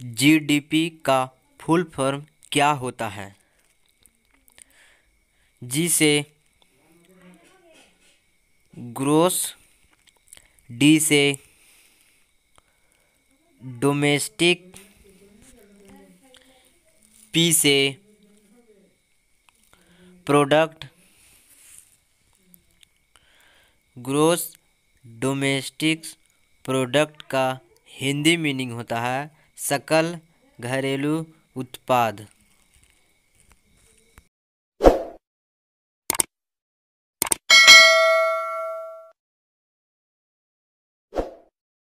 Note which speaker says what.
Speaker 1: GDP का full form क्या होता है जी से ग्रोस डी से डोमेस्टिक पी से प्रोडक्ट ग्रोस डोमेस्टिक प्रोडक्ट का हिंदी मीनिंग होता है सकल घरेलू उत्पाद